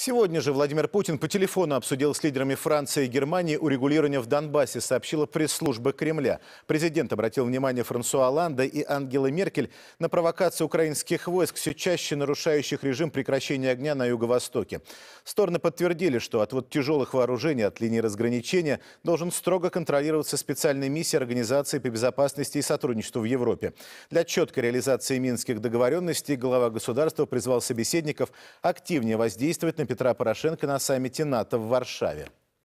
Сегодня же Владимир Путин по телефону обсудил с лидерами Франции и Германии урегулирование в Донбассе, сообщила пресс-служба Кремля. Президент обратил внимание Франсуа Ланда и Ангелы Меркель на провокации украинских войск, все чаще нарушающих режим прекращения огня на юго-востоке. Стороны подтвердили, что отвод тяжелых вооружений от линии разграничения должен строго контролироваться специальной миссией Организации по безопасности и сотрудничеству в Европе. Для четкой реализации минских договоренностей глава государства призвал собеседников активнее воздействовать на Петра Порошенко на саммите НАТО в Варшаве.